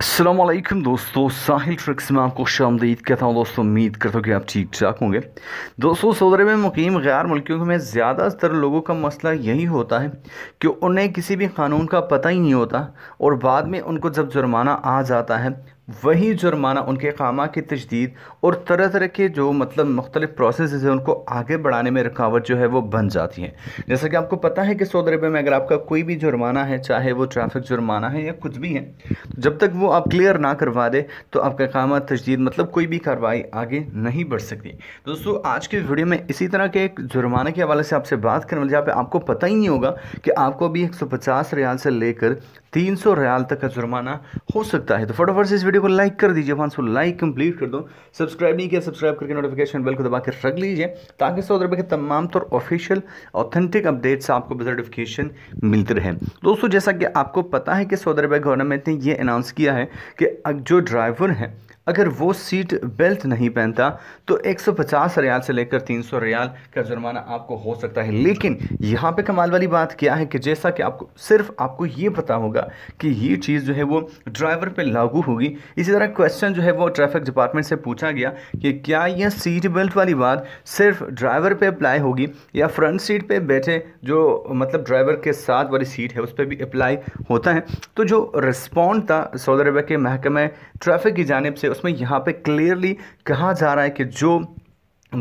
असलम दोस्तों साहिल ट्रिक्स में आपको शामदीद कहता हूँ दोस्तों उम्मीद करता हूँ कि आप ठीक ठाक होंगे दोस्तों सऊदी अरब में मुकीम गैर मुल्कियों में ज़्यादातर लोगों का मसला यही होता है कि उन्हें किसी भी कानून का पता ही नहीं होता और बाद में उनको जब जुर्माना आ जाता है वही जुर्माना उनके कामा की तजदीद और तरह तरह के जो मतलब मुख्तलिफ प्रोसेस हैं उनको आगे बढ़ाने में रुकावट जो है वो बन जाती है जैसा कि आपको पता है कि सऊदी अरबिया में अगर आपका कोई भी जुर्माना है चाहे वो ट्रैफिक जुर्माना है या कुछ भी है जब तक वो आप क्लियर ना करवा दे तो आपका कामा तजदीद मतलब कोई भी कार्रवाई आगे नहीं बढ़ सकती तो दोस्तों आज की वीडियो में इसी तरह के एक जुर्माना के हवाले से आपसे बात करने जहाँ पर आपको पता ही नहीं होगा कि आपको अभी एक सौ पचास रियाल से लेकर तीन सौ रियाल तक का जुर्माना हो सकता है तो फटोफट से इस वीडियो को लाइक कर दीजिए वहाँ लाइक कंप्लीट कर दो सब्सक्राइब नहीं किया सब्सक्राइब करके नोटिफिकेशन बेल को दबा के रख लीजिए ताकि सौ अरब के तमाम तौर ऑफिशियल ऑथेंटिक अपडेट्स आपको नोटिफिकेशन मिलते रहे दोस्तों जैसा कि आपको पता है कि सऊदी रुपये गवर्नमेंट ने यह अनाउंस किया है कि जो ड्राइवर हैं अगर वो सीट बेल्ट नहीं पहनता तो 150 रियाल से लेकर 300 रियाल का जुर्माना आपको हो सकता है लेकिन यहाँ पे कमाल वाली बात क्या है कि जैसा कि आपको सिर्फ आपको ये पता होगा कि ये चीज़ जो है वो ड्राइवर पे लागू होगी इसी तरह क्वेश्चन जो है वो ट्रैफिक डिपार्टमेंट से पूछा गया कि क्या यह सीट बेल्ट वाली बात सिर्फ ड्राइवर पर अप्लाई होगी या फ्रंट सीट पर बैठे जो मतलब ड्राइवर के साथ वाली सीट है उस पर भी अप्लाई होता है तो जो रिस्पॉन्ड था सऊदी अरबिया के महकमे ट्रैफिक की जानब से उसमें यहाँ पे क्लियरली कहा जा रहा है कि जो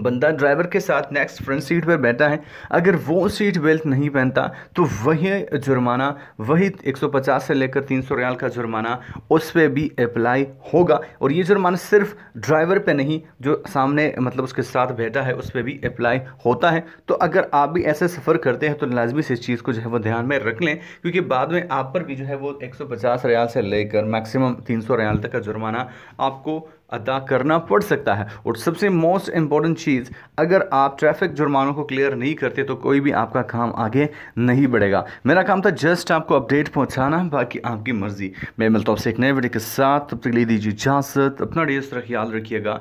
बंदा ड्राइवर के साथ नेक्स्ट फ्रंट सीट पर बैठा है अगर वो सीट बेल्ट नहीं पहनता तो वही जुर्माना वही 150 से लेकर 300 रियाल का जुर्माना उस पर भी अप्लाई होगा और ये जुर्माना सिर्फ ड्राइवर पे नहीं जो सामने मतलब उसके साथ बैठा है उस पर भी अप्लाई होता है तो अगर आप भी ऐसे सफ़र करते हैं तो लाजमी से इस चीज़ को जो है वो ध्यान में रख लें क्योंकि बाद में आप पर भी जो है वो एक सौ रियाल से लेकर मैक्सिमम तीन रियाल तक का जुर्माना आपको अदा करना पड़ सकता है और सबसे मोस्ट इम्पॉर्टेंट चीज़ अगर आप ट्रैफिक जुर्मानों को क्लियर नहीं करते तो कोई भी आपका काम आगे नहीं बढ़ेगा मेरा काम था जस्ट आपको अपडेट पहुंचाना बाकी आपकी मर्ज़ी मैं मिलता हूँ आपसे एक नए वीडियो के साथ तब तक ले दीजिए इजाज़त अपना डेस्त ख्याल रखिएगा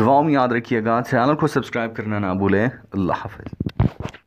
दुआओं में याद रखिएगा चैनल को सब्सक्राइब करना ना भूलें अल्लाह हाफ